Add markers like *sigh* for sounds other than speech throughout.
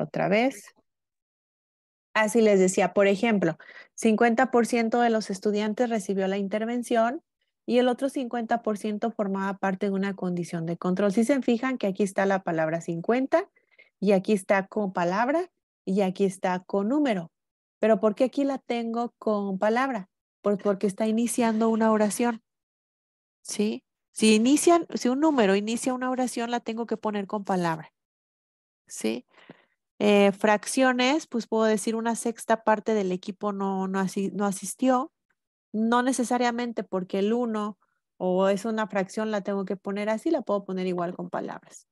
otra vez. Así les decía, por ejemplo, 50% de los estudiantes recibió la intervención y el otro 50% formaba parte de una condición de control. Si se fijan que aquí está la palabra 50 y aquí está con palabra y aquí está con número. Pero ¿por qué aquí la tengo con palabra? Pues porque está iniciando una oración. ¿Sí? Si inician, si un número inicia una oración, la tengo que poner con palabra. ¿Sí? Eh, fracciones, pues puedo decir una sexta parte del equipo no, no, no asistió, no necesariamente porque el uno o es una fracción la tengo que poner así, la puedo poner igual con palabras.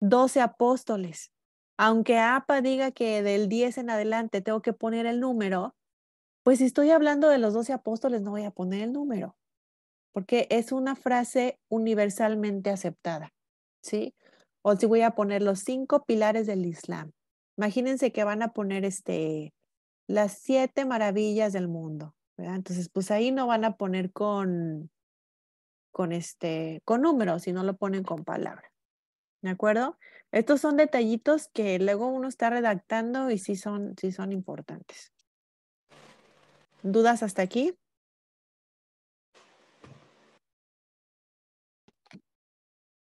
Doce apóstoles. Aunque APA diga que del 10 en adelante tengo que poner el número, pues si estoy hablando de los doce apóstoles no voy a poner el número, porque es una frase universalmente aceptada, ¿sí? O si voy a poner los cinco pilares del Islam. Imagínense que van a poner este, las siete maravillas del mundo, ¿verdad? Entonces, pues ahí no van a poner con, con, este, con números, sino lo ponen con palabra, ¿De acuerdo? Estos son detallitos que luego uno está redactando y sí son, sí son importantes. ¿Dudas hasta aquí?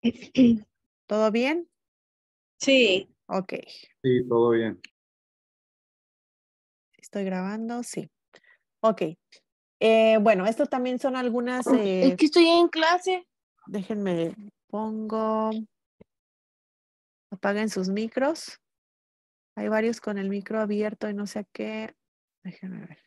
*clears throat* ¿Todo bien? Sí. Ok. Sí, todo bien. Estoy grabando, sí. Ok. Eh, bueno, esto también son algunas. es que estoy en clase. Déjenme, pongo. Apaguen sus micros. Hay varios con el micro abierto y no sé a qué. Déjenme ver.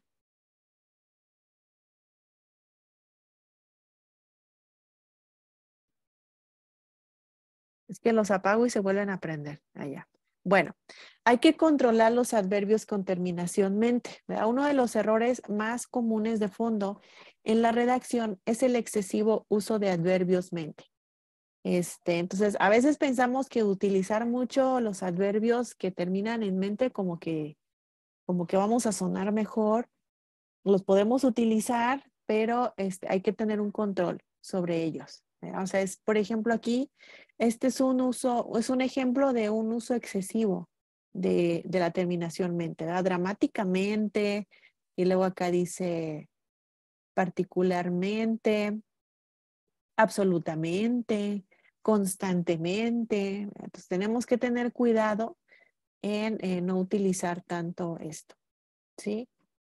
Es que los apago y se vuelven a prender allá. Ah, bueno, hay que controlar los adverbios con terminación mente. Uno de los errores más comunes de fondo en la redacción es el excesivo uso de adverbios mente. Este, entonces, a veces pensamos que utilizar mucho los adverbios que terminan en mente como que, como que vamos a sonar mejor, los podemos utilizar, pero este, hay que tener un control sobre ellos. O sea, es, por ejemplo, aquí, este es un uso, es un ejemplo de un uso excesivo de, la terminación mente, ¿verdad? Dramáticamente, y luego acá dice particularmente, absolutamente, constantemente. Entonces tenemos que tener cuidado en, eh, no utilizar tanto esto, ¿sí?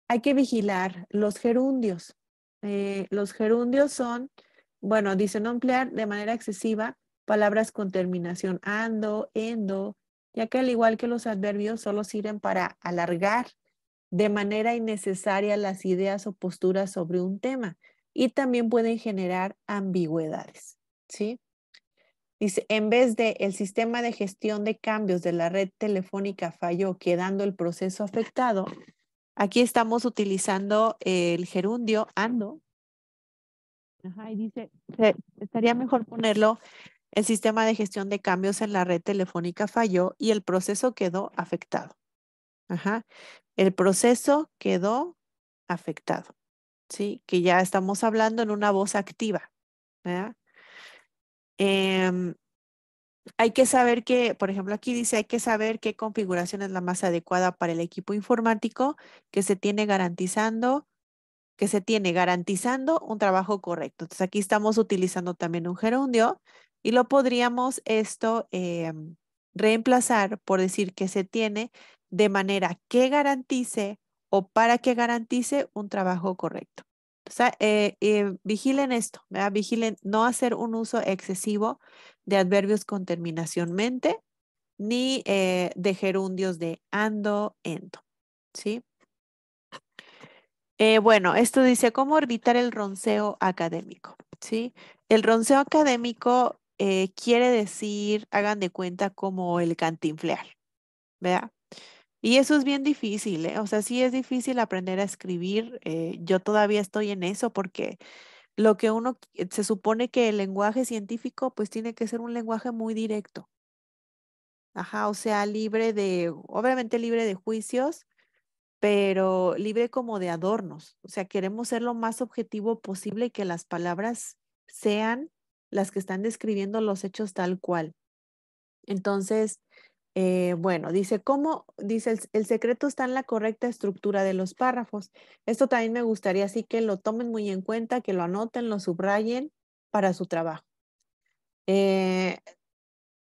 Hay que vigilar los gerundios. Eh, los gerundios son bueno, dice no emplear de manera excesiva palabras con terminación ando, endo, ya que al igual que los adverbios solo sirven para alargar de manera innecesaria las ideas o posturas sobre un tema y también pueden generar ambigüedades, ¿sí? Dice, en vez de el sistema de gestión de cambios de la red telefónica falló, quedando el proceso afectado, aquí estamos utilizando el gerundio ando y dice, estaría mejor ponerlo, el sistema de gestión de cambios en la red telefónica falló y el proceso quedó afectado. Ajá, el proceso quedó afectado, ¿sí? Que ya estamos hablando en una voz activa, em, hay que saber que, por ejemplo, aquí dice, hay que saber qué configuración es la más adecuada para el equipo informático que se tiene garantizando que se tiene garantizando un trabajo correcto. Entonces aquí estamos utilizando también un gerundio y lo podríamos esto em, reemplazar por decir que se tiene de manera que garantice o para que garantice un trabajo correcto. O sea, eh, eh, vigilen esto, ¿verdad? vigilen no hacer un uso excesivo de adverbios con terminación mente ni eh, de gerundios de ando, endo. ¿sí? Eh, bueno, esto dice cómo evitar el ronceo académico. ¿sí? El ronceo académico eh, quiere decir, hagan de cuenta, como el cantinflear, ¿verdad? Y eso es bien difícil, ¿eh? o sea, sí es difícil aprender a escribir. yo todavía estoy en eso porque lo que uno, se supone que el lenguaje científico, pues tiene que ser un lenguaje muy directo. Ajá, o sea, libre de, obviamente libre de juicios, pero libre como de adornos. O sea, queremos ser lo más objetivo posible y que las palabras sean las que están describiendo los hechos tal cual. Entonces, eh, bueno, dice, ¿cómo? Dice, el, secreto está en la correcta estructura de los párrafos. Esto también me gustaría así que lo tomen muy en cuenta, que lo anoten, lo subrayen para su trabajo. Eh,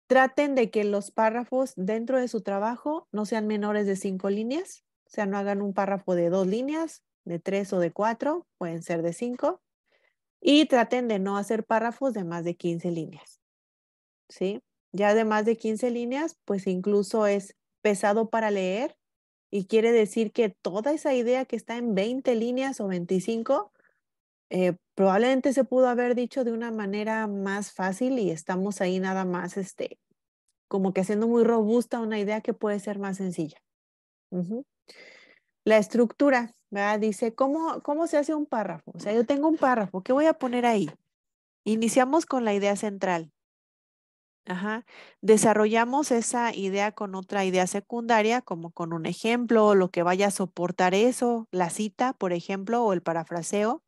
traten de que los párrafos dentro de su trabajo no sean menores de cinco líneas. O sea, no hagan un párrafo de dos líneas, de tres o de cuatro, pueden ser de cinco. Y traten de no hacer párrafos de más de 15 líneas. ¿Sí? Ya de más de 15 líneas, pues incluso es pesado para leer y quiere decir que toda esa idea que está en 20 líneas o 25, eh, probablemente se pudo haber dicho de una manera más fácil y estamos ahí nada más, este, como que haciendo muy robusta una idea que puede ser más sencilla. La estructura, ¿verdad? Dice, ¿cómo, ¿cómo se hace un párrafo? O sea, yo tengo un párrafo, ¿qué voy a poner ahí? Iniciamos con la idea central. Ajá. Desarrollamos esa idea con otra idea secundaria, como con un ejemplo, lo que vaya a soportar eso, la cita, por ejemplo, o el parafraseo.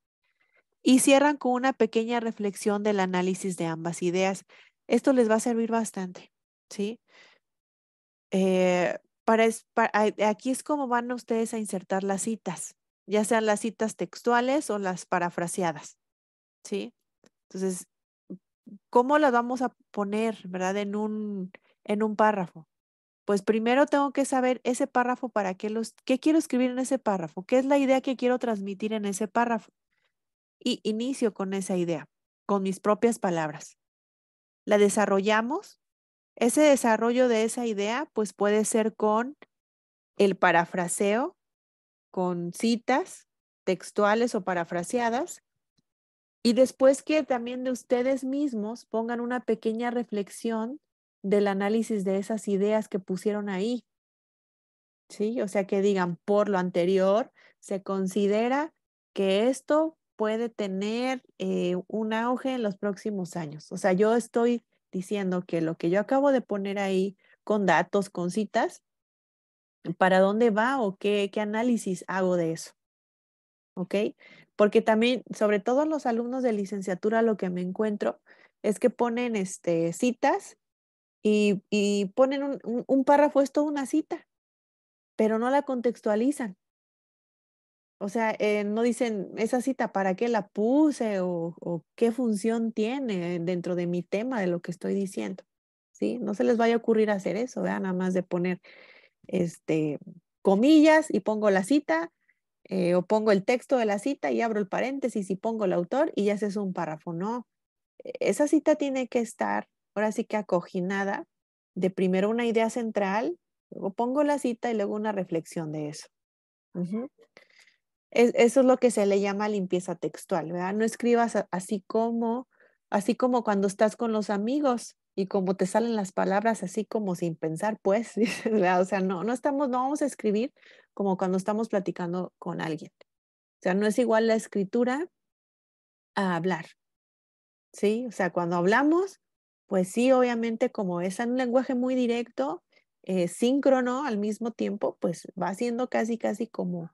Y cierran con una pequeña reflexión del análisis de ambas ideas. Esto les va a servir bastante, ¿sí? Eh, para, aquí es como van ustedes a insertar las citas, ya sean las citas textuales o las parafraseadas, ¿sí? Entonces, ¿cómo las vamos a poner, verdad, en un, en un párrafo? Pues primero tengo que saber ese párrafo para qué los, qué quiero escribir en ese párrafo, qué es la idea que quiero transmitir en ese párrafo. Y inicio con esa idea, con mis propias palabras. La desarrollamos ese desarrollo de esa idea, pues puede ser con el parafraseo, con citas textuales o parafraseadas, y después que también de ustedes mismos pongan una pequeña reflexión del análisis de esas ideas que pusieron ahí. ¿Sí? O sea, que digan, por lo anterior, se considera que esto puede tener eh, un auge en los próximos años. O sea, yo estoy diciendo que lo que yo acabo de poner ahí con datos, con citas, para dónde va o qué, qué análisis hago de eso. ¿Ok? Porque también, sobre todo los alumnos de licenciatura, lo que me encuentro es que ponen este, citas y, ponen un, un párrafo, es toda una cita, pero no la contextualizan. O sea, eh, no dicen esa cita para qué la puse o, qué función tiene dentro de mi tema de lo que estoy diciendo. ¿sí? No se les vaya a ocurrir hacer eso, nada más de poner este, comillas y pongo la cita eh, o pongo el texto de la cita y abro el paréntesis y pongo el autor y ya se es un párrafo. No, e, esa cita tiene que estar ahora sí que acoginada de primero una idea central, luego pongo la cita y luego una reflexión de eso eso es lo que se le llama limpieza textual, ¿verdad? No escribas así como, así como cuando estás con los amigos y como te salen las palabras así como sin pensar, pues, *laughs* ¿verdad? O sea, no, no estamos, no vamos a escribir como cuando estamos platicando con alguien. O sea, no es igual la escritura a hablar, ¿sí? O sea, cuando hablamos, pues sí, obviamente como es un lenguaje muy directo, eh, síncrono al mismo tiempo, pues va siendo casi, casi como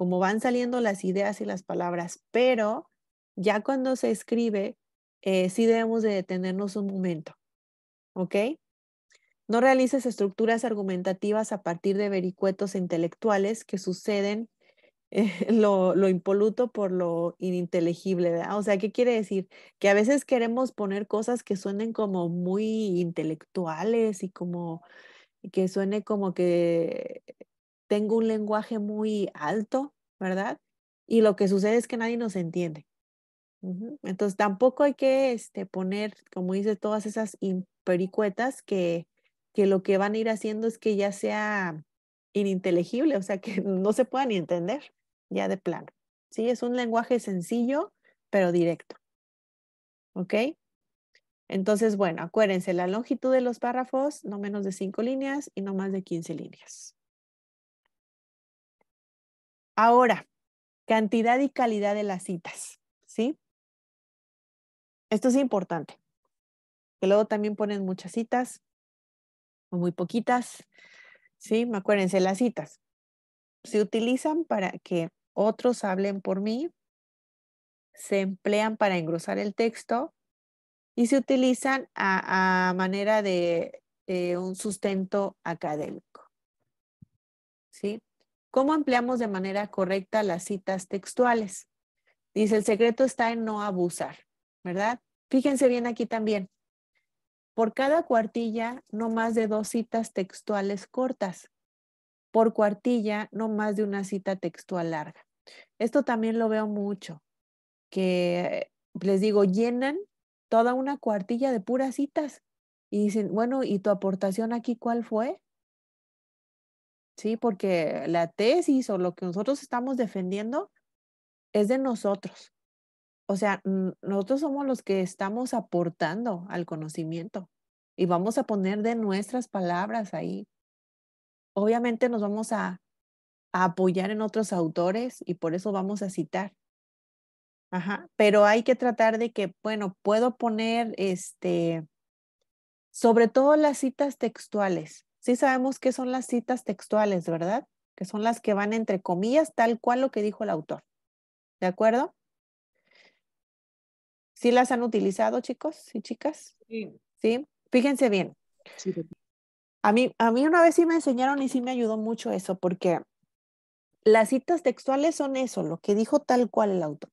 como van saliendo las ideas y las palabras, pero ya cuando se escribe, eh, sí debemos de detenernos un momento, ¿ok? No realices estructuras argumentativas a partir de vericuetos intelectuales que suceden eh, *laughs* lo, impoluto por lo ininteligible, O sea, ¿qué quiere decir? Que a veces queremos poner cosas que suenen como muy intelectuales y como que suene como que tengo un lenguaje muy alto, ¿verdad? Y lo que sucede es que nadie nos entiende. Entonces tampoco hay que este, poner, como dice, todas esas impericuetas que, que lo que van a ir haciendo es que ya sea ininteligible, o sea, que *laughs* no se pueda ni entender ya de plano. Sí, es un lenguaje sencillo, pero directo. ¿Ok? Entonces, bueno, acuérdense, la longitud de los párrafos no menos de cinco líneas y no más de quince líneas. Ahora, cantidad y calidad de las citas, ¿sí? Esto es importante. Que luego también ponen muchas citas o muy poquitas, ¿sí? Acuérdense, las citas se utilizan para que otros hablen por mí, se emplean para engrosar el texto y se utilizan a, manera de eh, un sustento académico. ¿Sí? ¿Cómo empleamos de manera correcta las citas textuales? Dice, el secreto está en no abusar, ¿verdad? Fíjense bien aquí también. Por cada cuartilla, no más de dos citas textuales cortas. Por cuartilla, no más de una cita textual larga. Esto también lo veo mucho, que les digo, llenan toda una cuartilla de puras citas y dicen, bueno, ¿y tu aportación aquí cuál fue? ¿sí? Porque la tesis o lo que nosotros estamos defendiendo es de nosotros. O sea, nosotros somos los que estamos aportando al conocimiento y vamos a poner de nuestras palabras ahí. Obviamente nos vamos a, apoyar en otros autores y por eso vamos a citar. Ajá, pero hay que tratar de que, bueno, puedo poner este, sobre todo las citas textuales, sí sabemos qué son las citas textuales, ¿verdad? Que son las que van entre comillas tal cual lo que dijo el autor. ¿De acuerdo? ¿Sí las han utilizado, chicos y chicas? Sí. ¿Sí? Fíjense bien. A mí, a mí una vez sí me enseñaron y sí me ayudó mucho eso, porque las citas textuales son eso, lo que dijo tal cual el autor.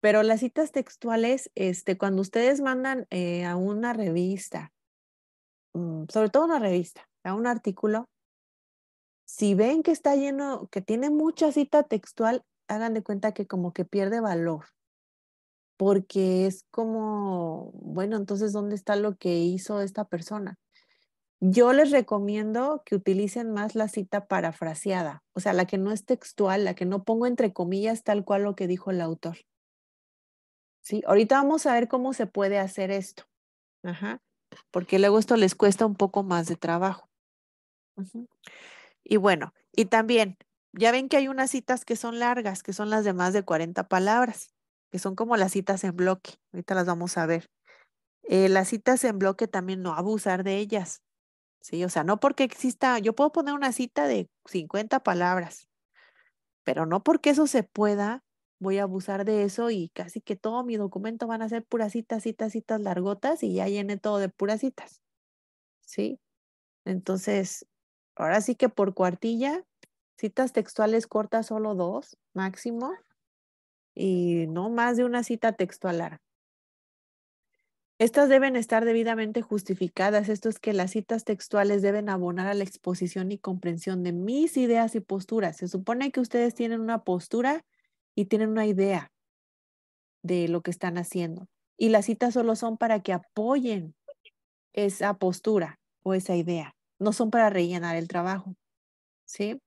Pero las citas textuales, este, cuando ustedes mandan eh, a una revista, mm, sobre todo una revista, a un artículo, si ven que está lleno, que tiene mucha cita textual, hagan de cuenta que como que pierde valor, porque es como, bueno, entonces, ¿dónde está lo que hizo esta persona? Yo les recomiendo que utilicen más la cita parafraseada, o sea, la que no es textual, la que no pongo entre comillas tal cual lo que dijo el autor. Sí, ahorita vamos a ver cómo se puede hacer esto. Porque luego esto les cuesta un poco más de trabajo. Y bueno, y también, ya ven que hay unas citas que son largas, que son las de más de 40 palabras, que son como las citas en bloque. Ahorita las vamos a ver. Eh, las citas en bloque también no abusar de ellas. Sí, o sea, no porque exista, yo puedo poner una cita de 50 palabras, pero no porque eso se pueda, voy a abusar de eso y casi que todo mi documento van a ser puras citas, citas, citas largotas y ya llené todo de puras citas. ¿Sí? Entonces, ahora sí que por cuartilla, citas textuales cortas, solo dos máximo, y no más de una cita textual larga. Estas deben estar debidamente justificadas. Esto es que las citas textuales deben abonar a la exposición y comprensión de mis ideas y posturas. Se supone que ustedes tienen una postura y tienen una idea de lo que están haciendo. Y las citas solo son para que apoyen esa postura o esa idea no son para rellenar el trabajo. ¿Sí?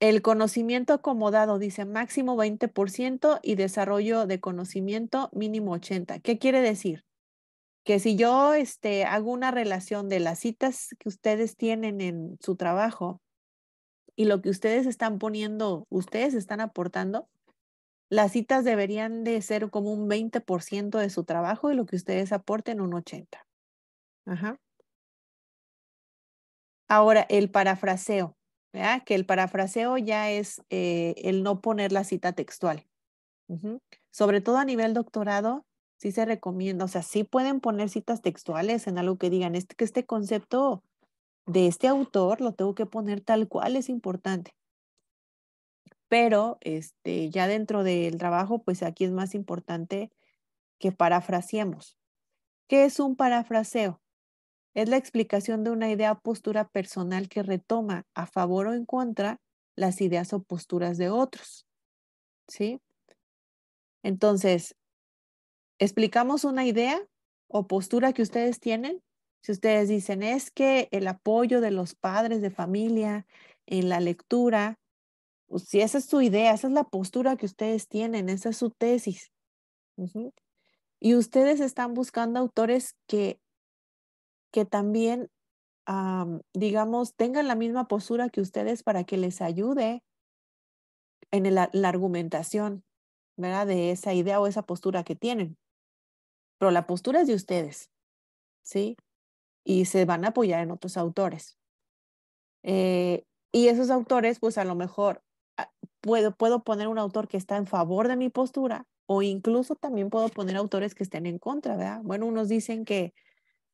El conocimiento acomodado dice máximo 20% y desarrollo de conocimiento mínimo 80. ¿Qué quiere decir? Que si yo este, hago una relación de las citas que ustedes tienen en su trabajo y lo que ustedes están poniendo, ustedes están aportando, las citas deberían de ser como un 20% de su trabajo y lo que ustedes aporten un 80%. Ajá. Ahora, el parafraseo, que el parafraseo ya es eh, el no poner la cita textual. Sobre todo a nivel doctorado, sí se recomienda, o sea, sí pueden poner citas textuales en algo que digan, este, que este concepto de este autor lo tengo que poner tal cual, es importante. Pero este, ya dentro del trabajo, pues aquí es más importante que parafraseemos. ¿Qué es un parafraseo? Es la explicación de una idea o postura personal que retoma a favor o en contra las ideas o posturas de otros. ¿Sí? Entonces, explicamos una idea o postura que ustedes tienen. Si ustedes dicen, es que el apoyo de los padres de familia en la lectura, pues, si esa es su idea, esa es la postura que ustedes tienen, esa es su tesis. Y ustedes están buscando autores que que también, digamos, tengan la misma postura que ustedes para que les ayude en la argumentación, ¿verdad? De esa idea o esa postura que tienen. Pero la postura es de ustedes, ¿sí? Y se van a apoyar en otros autores. Eh, y esos autores, pues a lo mejor ah, puedo, puedo poner un autor que está en favor de mi postura o incluso también puedo poner autores que estén en contra, ¿verdad? Bueno, unos dicen que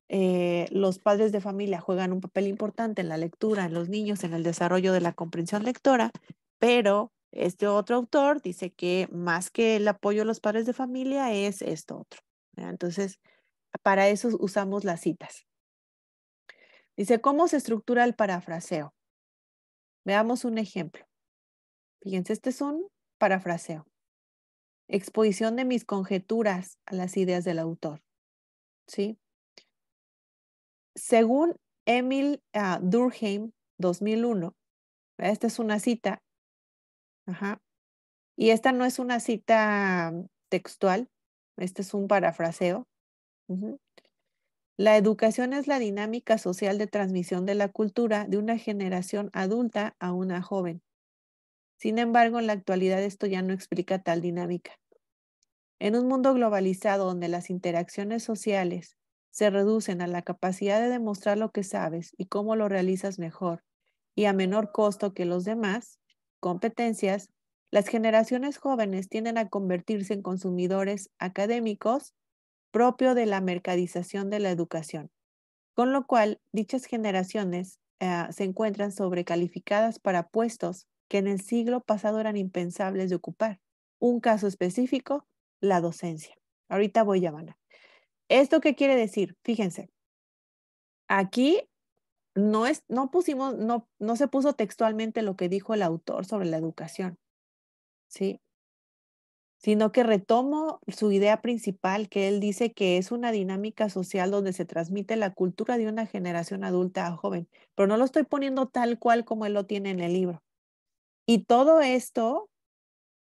eh, los padres de familia juegan un papel importante en la lectura, en los niños, en el desarrollo de la comprensión lectora, pero este otro autor dice que más que el apoyo de los padres de familia es esto otro. Entonces, para eso usamos las citas. Dice, ¿cómo se estructura el parafraseo? Veamos un ejemplo. Fíjense, este es un parafraseo. Exposición de mis conjeturas a las ideas del autor. ¿Sí? Según Emil ah, Durkheim, 2001, esta es una cita, ajá, y esta no es una cita textual, este es un parafraseo. La educación es la dinámica social de transmisión de la cultura de una generación adulta a una joven. Sin embargo, en la actualidad esto ya no explica tal dinámica. En un mundo globalizado donde las interacciones sociales se reducen a la capacidad de demostrar lo que sabes y cómo lo realizas mejor y a menor costo que los demás, competencias, las generaciones jóvenes tienden a convertirse en consumidores académicos propio de la mercadización de la educación, con lo cual dichas generaciones eh, se encuentran sobrecalificadas para puestos que en el siglo pasado eran impensables de ocupar. Un caso específico, la docencia. Ahorita voy, a llamar. ¿Esto qué quiere decir? Fíjense, aquí no, es, no pusimos, no, no se puso textualmente lo que dijo el autor sobre la educación, ¿sí? Sino que retomo su idea principal, que él dice que es una dinámica social donde se transmite la cultura de una generación adulta a joven, pero no lo estoy poniendo tal cual como él lo tiene en el libro. Y todo esto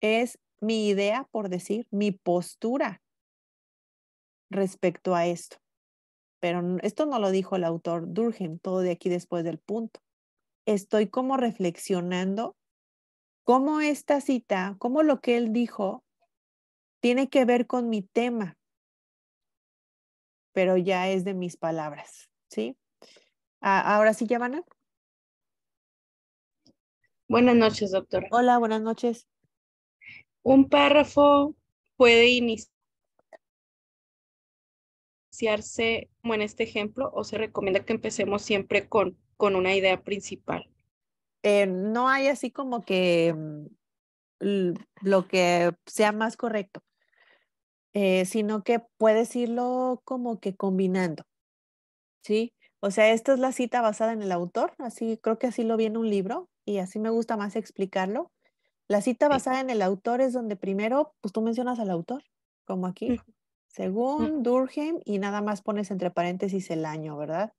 es mi idea, por decir, mi postura respecto a esto. Pero esto no lo dijo el autor Durgen, todo de aquí después del punto. Estoy como reflexionando cómo esta cita, cómo lo que él dijo tiene que ver con mi tema, pero ya es de mis palabras, ¿sí? Ahora sí, Yavana. Buenas noches, doctor. Hola, buenas noches. Un párrafo puede iniciar como en este ejemplo, o se recomienda que empecemos siempre con, con una idea principal? Eh, no hay así como que mm, lo que sea más correcto, eh, sino que puedes irlo como que combinando, ¿sí? O sea, esta es la cita basada en el autor, así creo que así lo viene un libro y así me gusta más explicarlo. La cita basada en el autor es donde primero, pues tú mencionas al autor, como aquí, según mm. Durkheim, y nada más pones entre paréntesis el año, ¿verdad?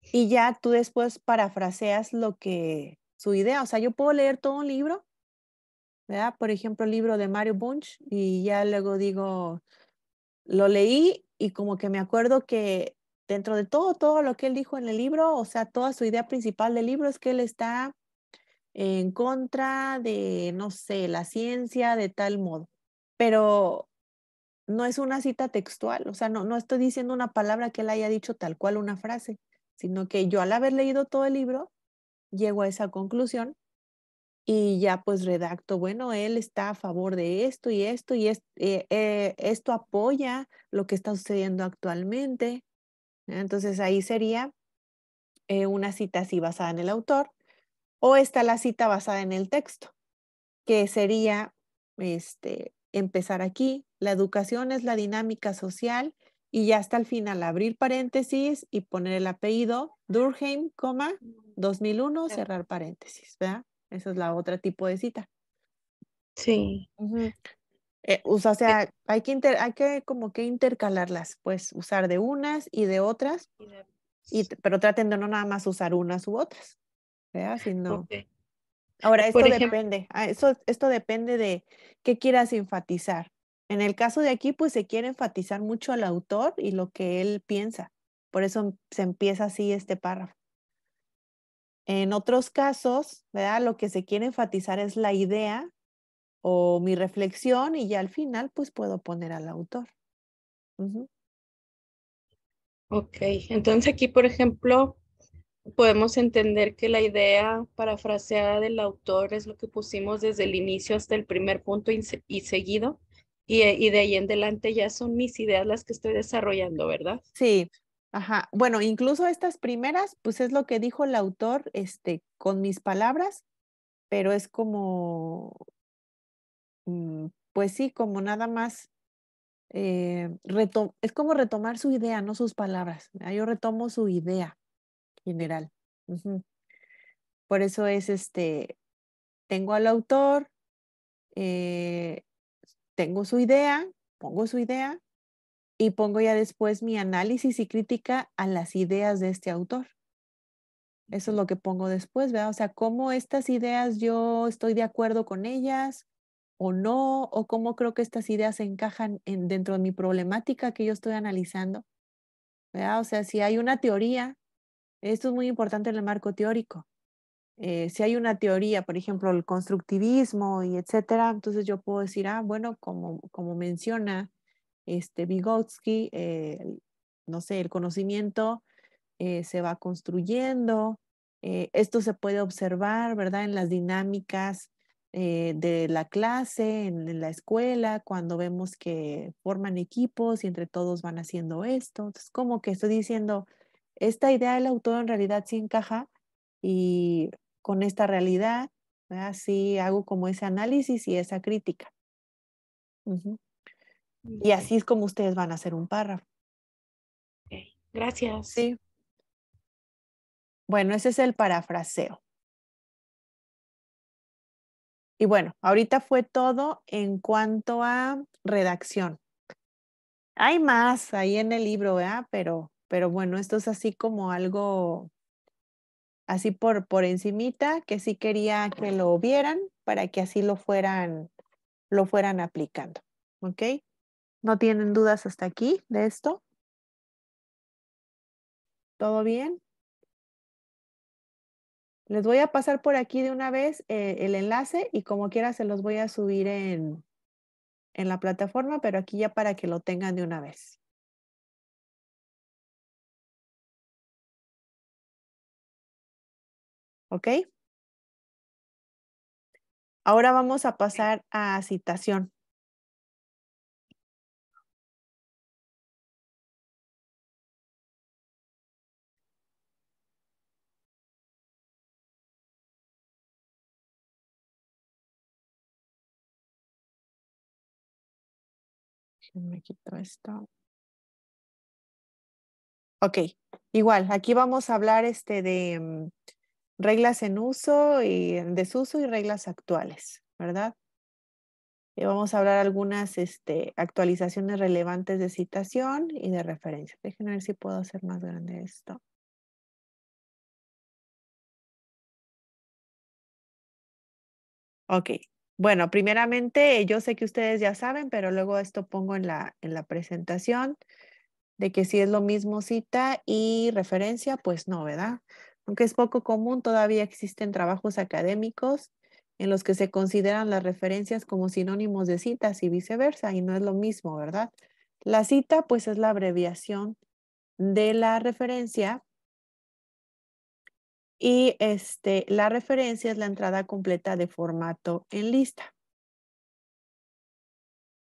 Y ya tú después parafraseas lo que su idea, o sea, yo puedo leer todo un libro, ¿verdad? Por ejemplo, el libro de Mario Bunch, y ya luego digo, lo leí y como que me acuerdo que dentro de todo, todo lo que él dijo en el libro, o sea, toda su idea principal del libro es que él está en contra de, no sé, la ciencia de tal modo. Pero no es una cita textual, o sea, no, no estoy diciendo una palabra que él haya dicho tal cual una frase, sino que yo al haber leído todo el libro, llego a esa conclusión y ya pues redacto, bueno, él está a favor de esto y esto y eh, eh, esto apoya lo que está sucediendo actualmente. Entonces ahí sería eh, una cita así basada en el autor o está la cita basada en el texto, que sería este, empezar aquí. La educación es la dinámica social y ya hasta el final abrir paréntesis y poner el apellido Durkheim, 2001, cerrar paréntesis, ¿verdad? Esa es la otra tipo de cita. Sí. Eh, o sea, hay que, hay que como que intercalarlas, pues usar de unas y de otras, y, pero traten de no nada más usar unas u otras, ¿verdad? Si Ahora, esto depende, ah, esto depende de qué quieras enfatizar. En el caso de aquí, pues se quiere enfatizar mucho al autor y lo que él piensa. Por eso se empieza así este párrafo. En otros casos, ¿verdad? Lo que se quiere enfatizar es la idea o mi reflexión y ya al final, pues puedo poner al autor. Ok, entonces aquí, por ejemplo, podemos entender que la idea parafraseada del autor es lo que pusimos desde el inicio hasta el primer punto y, seguido. Y, y, de ahí en adelante ya son mis ideas las que estoy desarrollando, ¿verdad? Sí, ajá. Bueno, incluso estas primeras, pues es lo que dijo el autor, este, con mis palabras, pero es como, mm, pues sí, como nada más, eh, es como retomar su idea, no sus palabras. Yo retomo su idea general. Por eso es este, tengo al autor, eh, tengo su idea, pongo su idea y pongo ya después mi análisis y crítica a las ideas de este autor. Eso es lo que pongo después, ¿verdad? O sea, cómo estas ideas yo estoy de acuerdo con ellas o no, o cómo creo que estas ideas se encajan en, dentro de mi problemática que yo estoy analizando, ¿verdad? O sea, si hay una teoría esto es muy importante en el marco teórico. Eh, si hay una teoría, por ejemplo, el constructivismo y etcétera, entonces yo puedo decir, ah, bueno, como, como menciona este Vygotsky, eh, no sé, el conocimiento eh, se va construyendo, esto se puede observar, ¿verdad? En las dinámicas de la clase, en, la escuela, cuando vemos que forman equipos y entre todos van haciendo esto. Entonces, como que estoy diciendo, esta idea del autor en realidad sí encaja y con esta realidad, Sí, hago como ese análisis y esa crítica. Y así es como ustedes van a hacer un párrafo. Gracias. Sí. Bueno, ese es el parafraseo. Y bueno, ahorita fue todo en cuanto a redacción. Hay más ahí en el libro, ¿verdad? Pero pero bueno, esto es así como algo así por, por encimita, que sí quería que lo vieran para que así lo fueran, lo fueran aplicando. ¿Ok? ¿No tienen dudas hasta aquí de esto? ¿Todo bien? Les voy a pasar por aquí de una vez eh, el enlace y como quiera se los voy a subir en, en la plataforma, pero aquí ya para que lo tengan de una vez. ¿Ok? Ahora vamos a pasar a citación. me quito esto. Ok, igual, aquí vamos a hablar este de, mm, reglas en uso y en desuso y reglas actuales, ¿verdad? Y vamos a hablar algunas este, actualizaciones relevantes de citación y de referencia. Déjenme ver si puedo hacer más grande esto. Ok, bueno, primeramente eh, yo sé que ustedes ya saben, pero luego esto pongo en la, en la presentación de que si es lo mismo cita y referencia, pues no, ¿verdad? Aunque es poco común, todavía existen trabajos académicos en los que se consideran las referencias como sinónimos de citas y viceversa, y no es lo mismo, ¿verdad? La cita, pues, es la abreviación de la referencia y este, la referencia es la entrada completa de formato en lista.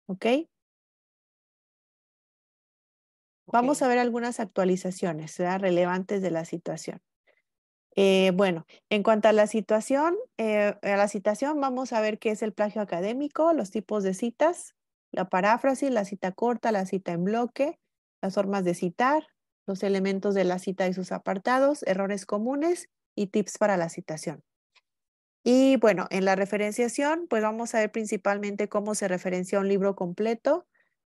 ¿Ok? Vamos a ver algunas actualizaciones relevantes de la situación. Eh, bueno, en cuanto a la situación, eh, a la citación, vamos a ver qué es el plagio académico, los tipos de citas, la paráfrasis, la cita corta, la cita en bloque, las formas de citar, los elementos de la cita y sus apartados, errores comunes y tips para la citación. Y bueno, en la referenciación, pues vamos a ver principalmente cómo se referencia un libro completo,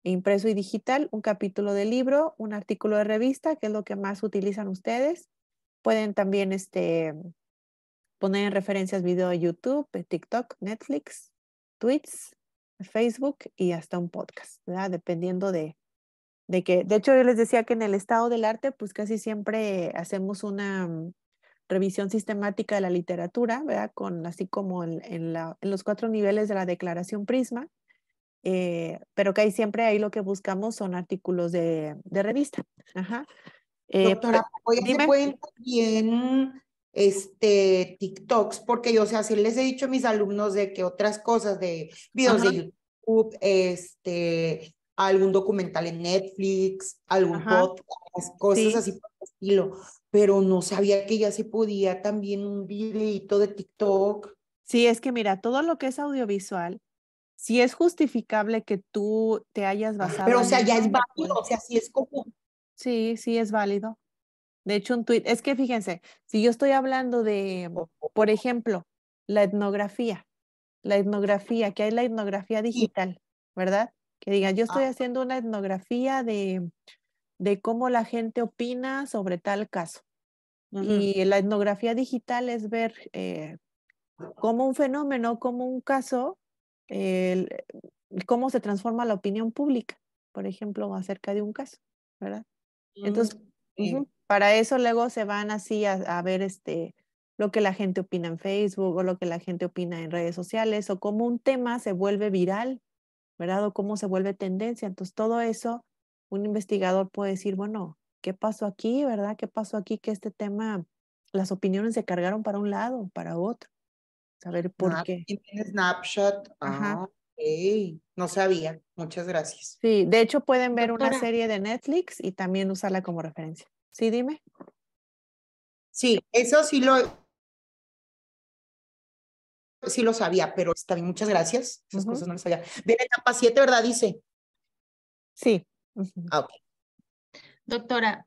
impreso y digital, un capítulo de libro, un artículo de revista, que es lo que más utilizan ustedes, Pueden también este, poner en referencias video de YouTube, TikTok, Netflix, tweets, Facebook y hasta un podcast, ¿verdad? Dependiendo de, de que, de hecho yo les decía que en el estado del arte, pues casi siempre hacemos una mm, revisión sistemática de la literatura, ¿verdad? Con, así como en, la, en los cuatro niveles de la declaración Prisma, eh, pero que ahí siempre ahí lo que buscamos son artículos de, de revista. Ajá. Eh, Doctora, voy a bien este, TikToks, porque yo, o sea, sí les he dicho a mis alumnos de que otras cosas, de videos de YouTube, este, algún documental en Netflix, algún podcast, cosas así por el estilo, pero no sabía que ya se podía también un videito de TikTok. Sí, es que mira, todo lo que es audiovisual, si es justificable que tú te hayas basado. Pero, o sea, ya es válido, o sea, si es como Sí, sí, es válido. De hecho, un tuit, es que fíjense, si yo estoy hablando de, por ejemplo, la etnografía, la etnografía, que hay la etnografía digital, ¿verdad? Que digan, yo estoy ah. haciendo una etnografía de, de cómo la gente opina sobre tal caso. Y la etnografía digital es ver eh, cómo un fenómeno, cómo un caso, cómo se transforma la opinión pública, por ejemplo, acerca de un caso, ¿verdad? Entonces, para eso luego se van así a, ver este lo que la gente opina en Facebook o lo que la gente opina en redes sociales o cómo un tema se vuelve viral, ¿verdad? O cómo se vuelve tendencia. Entonces, todo eso, un investigador puede decir, bueno, ¿qué pasó aquí, verdad? ¿Qué pasó aquí que este tema, las opiniones se cargaron para un lado, para otro? Saber ah, por qué. Snapshot. Ajá. Ah, no sabía. Muchas gracias. Sí, de hecho pueden ver una serie de Netflix y también usarla como referencia. Sí, dime. Sí, eso sí lo sí lo sabía, pero está bien, muchas gracias. Esas cosas no etapa 7, ¿verdad? Dice. Sí. Ah, Doctora,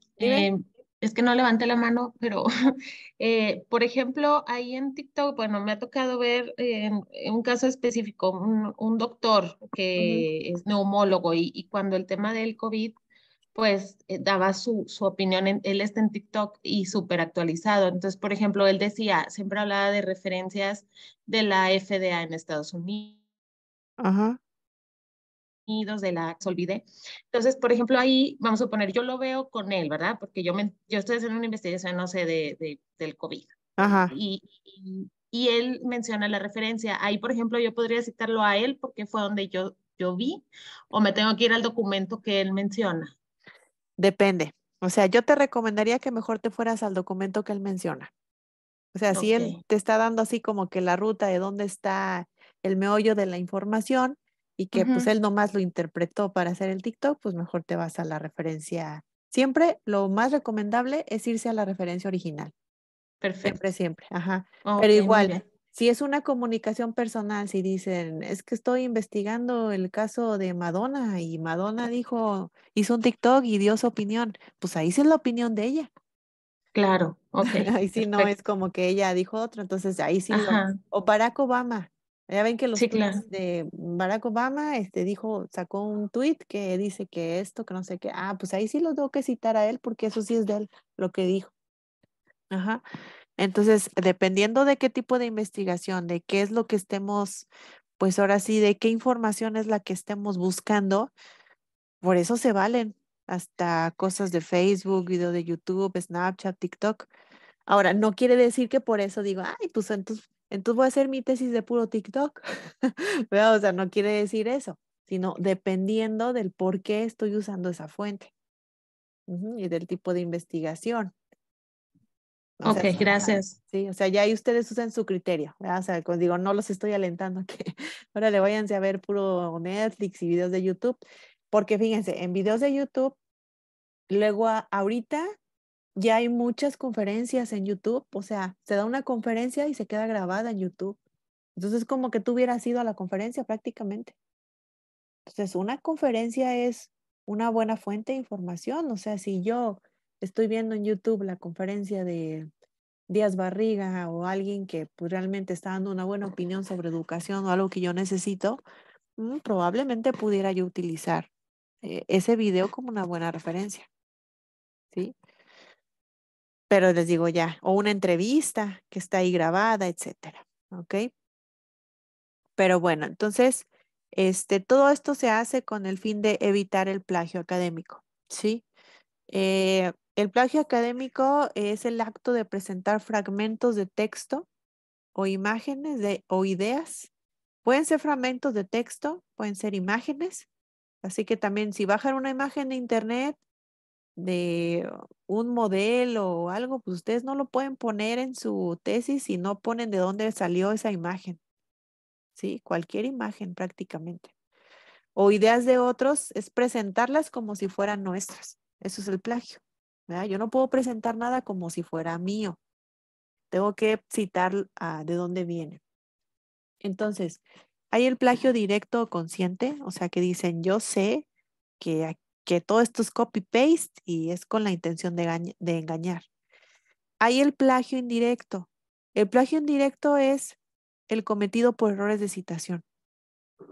es que no levanté la mano, pero *laughs* eh, por ejemplo, ahí en TikTok, bueno, me ha tocado ver eh, en, un caso específico, un, doctor que es neumólogo y, cuando el tema del COVID, pues eh, daba su, su opinión, él está en TikTok y súper actualizado. Entonces, por ejemplo, él decía, siempre hablaba de referencias de la FDA en Estados Unidos. Ajá de la olvidé. Entonces, por ejemplo, ahí, vamos a poner, yo lo veo con él, ¿verdad? Porque yo, me, yo estoy haciendo una investigación, no sé, de, del COVID. Ajá. Y, y, él menciona la referencia. Ahí, por ejemplo, yo podría citarlo a él porque fue donde yo, yo vi, o me tengo que ir al documento que él menciona. Depende. O sea, yo te recomendaría que mejor te fueras al documento que él menciona. O sea, si él te está dando así como que la ruta de dónde está el meollo de la información, y que pues él nomás lo interpretó para hacer el TikTok, pues mejor te vas a la referencia. Siempre lo más recomendable es irse a la referencia original. Perfecto. Siempre, siempre, ajá. Pero igual, si es una comunicación personal, si dicen, es que estoy investigando el caso de Madonna y Madonna dijo, hizo un TikTok y dio su opinión, pues ahí es la opinión de ella. Claro, ok. *laughs* ahí sí no es como que ella dijo otro, entonces ahí sí. o Barack Obama, ya ven que los de Barack Obama este, dijo, sacó un tweet que dice que esto, que no sé qué. Ah, pues ahí sí lo tengo que citar a él porque eso sí es de él lo que dijo. Ajá. Entonces, dependiendo de qué tipo de investigación, de qué es lo que estemos, pues ahora sí, de qué información es la que estemos buscando, por eso se valen hasta cosas de Facebook, video de YouTube, Snapchat, TikTok. Ahora, no quiere decir que por eso digo, ay, pues entonces entonces voy a hacer mi tesis de puro TikTok. *laughs* o sea, no quiere decir eso, sino dependiendo del por qué estoy usando esa fuente y del tipo de investigación. Okay, ok, gracias. Sí, o sea, ya ahí ustedes usan su criterio. O sea, digo, no los estoy alentando *laughs* que ahora le váyanse a ver puro Netflix y videos de YouTube, porque fíjense, en videos de YouTube, luego ahorita ya hay muchas conferencias en YouTube, o sea, se da una conferencia y se queda grabada en YouTube. Entonces, como que tú hubieras ido a la conferencia prácticamente. Entonces, una conferencia es una buena fuente de información. O sea, si yo estoy viendo en YouTube la conferencia de Díaz Barriga o alguien que pues, realmente está dando una buena opinión sobre educación o algo que yo necesito, mm, probablemente pudiera yo utilizar eh, ese video como una buena referencia. ¿Sí? pero les digo ya, o una entrevista que está ahí grabada, etcétera, ¿ok? Pero bueno, entonces, este, todo esto se hace con el fin de evitar el plagio académico, ¿sí? Eh, el plagio académico es el acto de presentar fragmentos de texto o imágenes de, o ideas. Pueden ser fragmentos de texto, pueden ser imágenes. Así que también si bajan una imagen de internet, de un modelo o algo, pues ustedes no lo pueden poner en su tesis si no ponen de dónde salió esa imagen. Sí, cualquier imagen prácticamente. O ideas de otros es presentarlas como si fueran nuestras. Eso es el plagio. Yo no puedo presentar nada como si fuera mío. Tengo que citar de dónde viene. Entonces, hay el plagio directo o consciente, o sea que dicen, yo sé que aquí que todo esto es copy-paste y es con la intención de, engañar. Hay el plagio indirecto. El plagio indirecto es el cometido por errores de citación.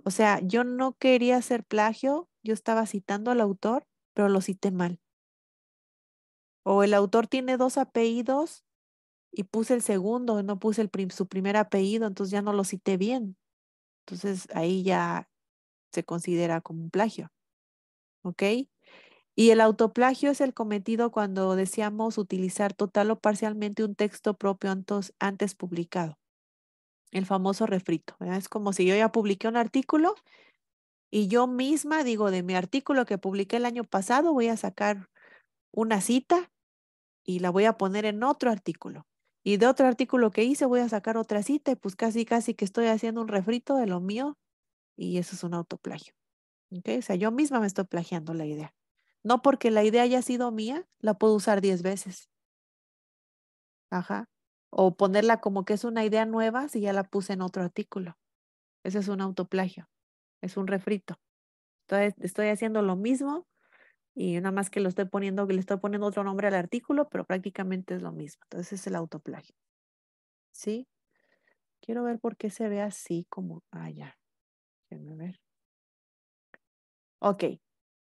O sea, yo no quería hacer plagio, yo estaba citando al autor, pero lo cité mal. O el autor tiene dos apellidos y puse el segundo, no puse su primer apellido, entonces ya no lo cité bien. Entonces ahí ya se considera como un plagio. ¿ok? Y el autoplagio es el cometido cuando deseamos utilizar total o parcialmente un texto propio antes, publicado. El famoso refrito. Es como si yo ya publiqué un artículo y yo misma digo de mi artículo que publiqué el año pasado voy a sacar una cita y la voy a poner en otro artículo. Y de otro artículo que hice voy a sacar otra cita y pues casi casi que estoy haciendo un refrito de lo mío y eso es un autoplagio. O sea, yo misma me estoy plagiando la idea. No porque la idea haya sido mía, la puedo usar diez veces. Ajá. O ponerla como que es una idea nueva si ya la puse en otro artículo. Ese es un autoplagio, es un refrito. Entonces, estoy haciendo lo mismo y nada más que lo estoy poniendo, que le estoy poniendo otro nombre al artículo, pero prácticamente es lo mismo. Entonces, es el autoplagio. ¿Sí? Quiero ver por qué se ve así como allá. Ah, ya. Déjenme ver. Ok,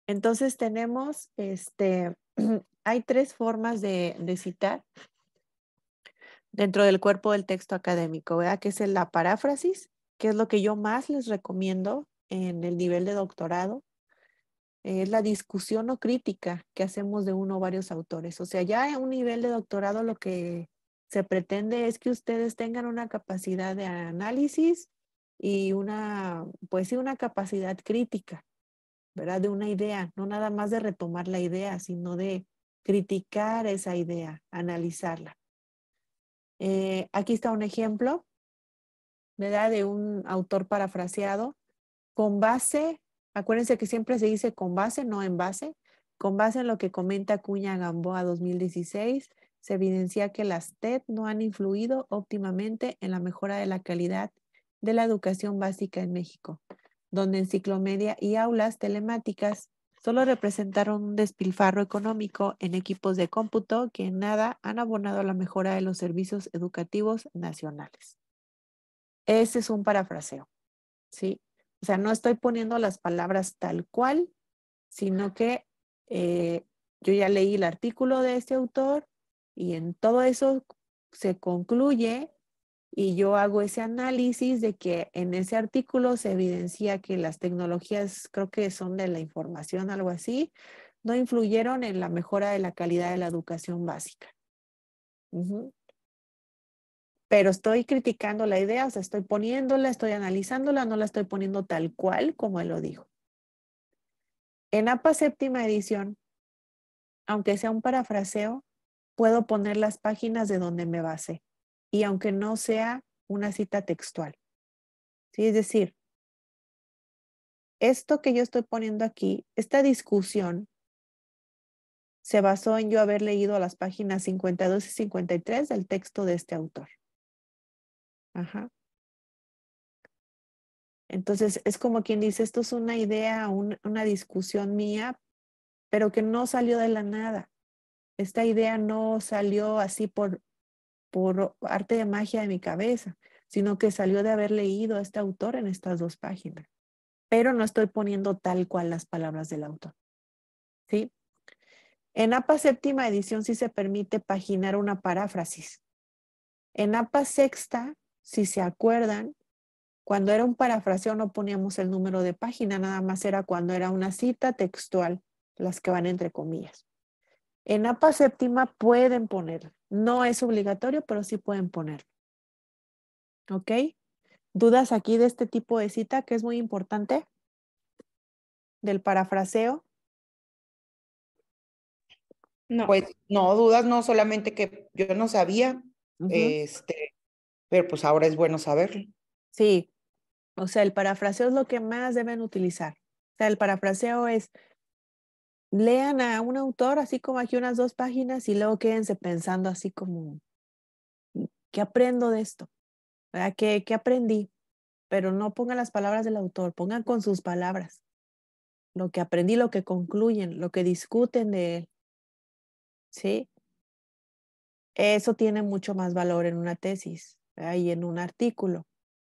entonces tenemos, este, *clears throat* hay tres formas de, citar dentro del cuerpo del texto académico, ¿verdad? Que es la paráfrasis, que es lo que yo más les recomiendo en el nivel de doctorado. Es la discusión o crítica que hacemos de uno o varios autores. O sea, ya en un nivel de doctorado lo que se pretende es que ustedes tengan una capacidad de análisis y una, pues sí, una capacidad crítica. ¿verdad? De una idea, no nada más de retomar la idea, sino de criticar esa idea, analizarla. Eh, aquí está un ejemplo, ¿verdad? De un autor parafraseado, con base, acuérdense que siempre se dice con base, no en base, con base en lo que comenta Cuña Gamboa 2016, se evidencia que las TED no han influido óptimamente en la mejora de la calidad de la educación básica en México donde enciclomedia y aulas telemáticas solo representaron un despilfarro económico en equipos de cómputo que en nada han abonado a la mejora de los servicios educativos nacionales. Ese es un parafraseo, ¿sí? O sea, no estoy poniendo las palabras tal cual, sino que eh, yo ya leí el artículo de este autor y en todo eso se concluye y yo hago ese análisis de que en ese artículo se evidencia que las tecnologías, creo que son de la información, algo así, no influyeron en la mejora de la calidad de la educación básica. Pero estoy criticando la idea, o sea, estoy poniéndola, estoy analizándola, no la estoy poniendo tal cual como él lo dijo. En APA séptima edición, aunque sea un parafraseo, puedo poner las páginas de donde me basé y aunque no sea una cita textual. ¿Sí? Es decir, esto que yo estoy poniendo aquí, esta discusión, se basó en yo haber leído las páginas 52 y 53 del texto de este autor. Ajá. Entonces, es como quien dice, esto es una idea, una discusión mía, pero que no salió de la nada. Esta idea no salió así por, por arte de magia de mi cabeza, sino que salió de haber leído a este autor en estas dos páginas. Pero no estoy poniendo tal cual las palabras del autor. ¿Sí? En APA séptima edición sí se permite paginar una paráfrasis. En APA sexta, si se acuerdan, cuando era un parafraseo no poníamos el número de página, nada más era cuando era una cita textual, las que van entre comillas. En APA séptima pueden ponerla no es obligatorio, pero sí pueden ponerlo, ¿Ok? ¿Dudas aquí de este tipo de cita que es muy importante? ¿Del parafraseo? No. Pues no, dudas, no, solamente que yo no sabía, este, pero pues ahora es bueno saberlo. Sí, o sea, el parafraseo es lo que más deben utilizar. O sea, el parafraseo es, lean a un autor así como aquí unas dos páginas y luego quédense pensando así como, ¿qué aprendo de esto? ¿Qué, ¿Qué aprendí? Pero no pongan las palabras del autor, pongan con sus palabras lo que aprendí, lo que concluyen, lo que discuten de él. ¿Sí? Eso tiene mucho más valor en una tesis y en un artículo.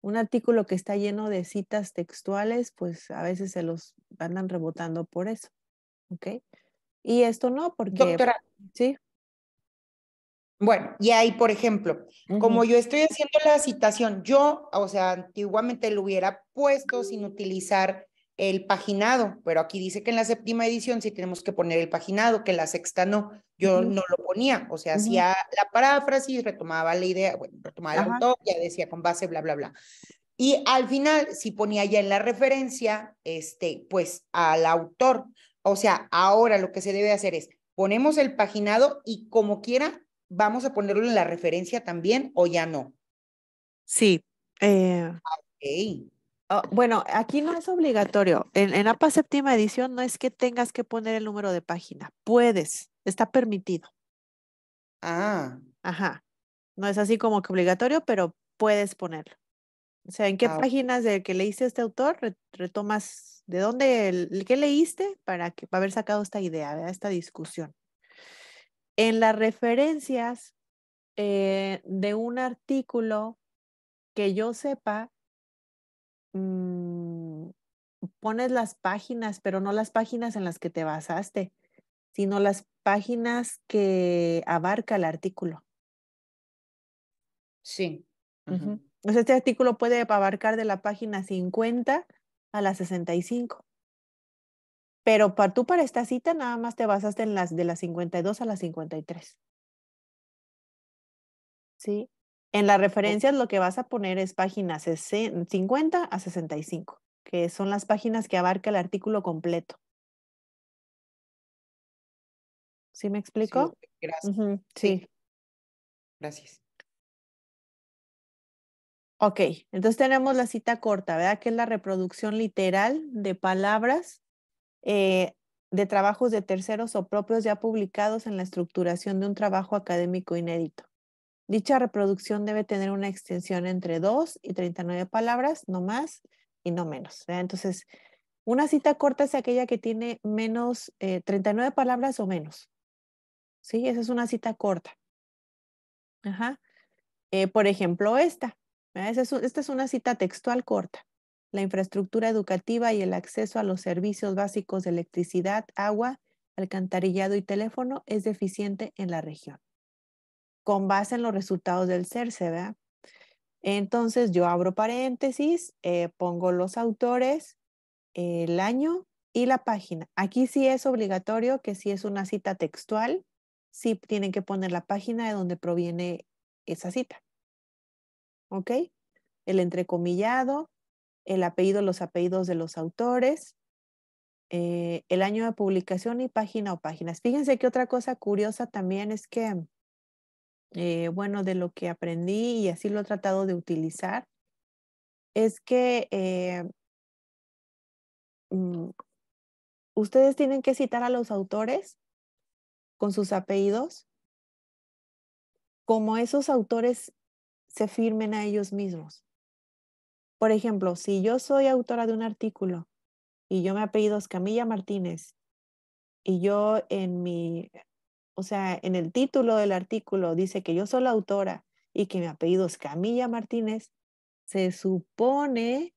Un artículo que está lleno de citas textuales, pues a veces se los andan rebotando por eso. ¿ok? Y esto no, porque... Doctora, sí. Bueno, y ahí, por ejemplo, como yo estoy haciendo la citación, yo, o sea, antiguamente lo hubiera puesto sin utilizar el paginado, pero aquí dice que en la séptima edición sí tenemos que poner el paginado, que en la sexta no, yo no lo ponía, o sea, hacía la paráfrasis, retomaba la idea, bueno, retomaba el autor, ya decía con base, bla, bla, bla. Y al final, si ponía ya en la referencia, este, pues al autor, o sea, ahora lo que se debe hacer es ponemos el paginado y como quiera vamos a ponerlo en la referencia también o ya no. Sí. Eh, ah, bueno, aquí no es obligatorio. En, en APA séptima edición no es que tengas que poner el número de página. Puedes, está permitido. Ah. Ajá. No es así como que obligatorio, pero puedes ponerlo. O sea, ¿en qué ah, páginas del que leíste este autor retomas, de dónde, el, qué leíste para, que, para haber sacado esta idea, esta discusión? En las referencias eh, de un artículo que yo sepa, mm, pones las páginas, pero no las páginas en las que te basaste, sino las páginas que abarca el artículo. Sí este artículo puede abarcar de la página 50 a la 65. Pero para, tú para esta cita nada más te basaste en las de las 52 a las 53. ¿Sí? En las referencias lo que vas a poner es páginas 50 a 65, que son las páginas que abarca el artículo completo. ¿Sí me explico? gracias. sí. Gracias. Ok, entonces tenemos la cita corta, ¿verdad? Que es la reproducción literal de palabras eh, de trabajos de terceros o propios ya publicados en la estructuración de un trabajo académico inédito. Dicha reproducción debe tener una extensión entre 2 y 39 palabras, no más y no menos. ¿verdad? Entonces, una cita corta es aquella que tiene menos 39 eh, palabras o menos. Sí, esa es una cita corta. Ajá. Eh, por ejemplo, esta. Esta es una cita textual corta. La infraestructura educativa y el acceso a los servicios básicos de electricidad, agua, alcantarillado y teléfono es deficiente en la región. Con base en los resultados del CERCE, ¿verdad? Entonces yo abro paréntesis, eh, pongo los autores, el año y la página. Aquí sí es obligatorio que si es una cita textual, sí tienen que poner la página de donde proviene esa cita. ¿ok? El entrecomillado, el apellido, los apellidos de los autores, eh, el año de publicación y página o páginas. Fíjense que otra cosa curiosa también es que, eh, bueno, de lo que aprendí y así lo he tratado de utilizar, es que eh, mm, ustedes tienen que citar a los autores con sus apellidos. Como esos autores se firmen a ellos mismos. Por ejemplo, si yo soy autora de un artículo y yo me apellido Escamilla Martínez y yo en mi, o sea, en el título del artículo dice que yo soy la autora y que mi apellido es Camilla Martínez, se supone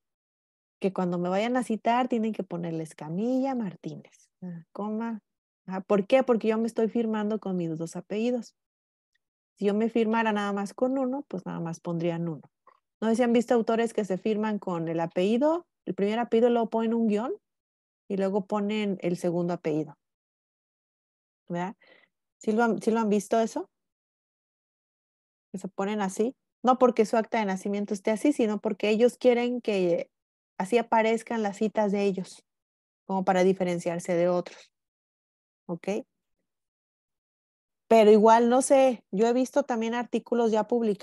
que cuando me vayan a citar tienen que ponerles Escamilla Martínez, ah, coma. Ah, ¿Por qué? Porque yo me estoy firmando con mis dos apellidos. Si yo me firmara nada más con uno, pues nada más pondrían uno. No sé si han visto autores que se firman con el apellido, el primer apellido, luego ponen un guión y luego ponen el segundo apellido. ¿Verdad? ¿Sí lo han, lo han visto eso? Que se ponen así. No porque su acta de nacimiento esté así, sino porque ellos quieren que así aparezcan las citas de ellos, como para diferenciarse de otros. ¿Ok? Pero igual, no sé, yo he visto también artículos ya publicados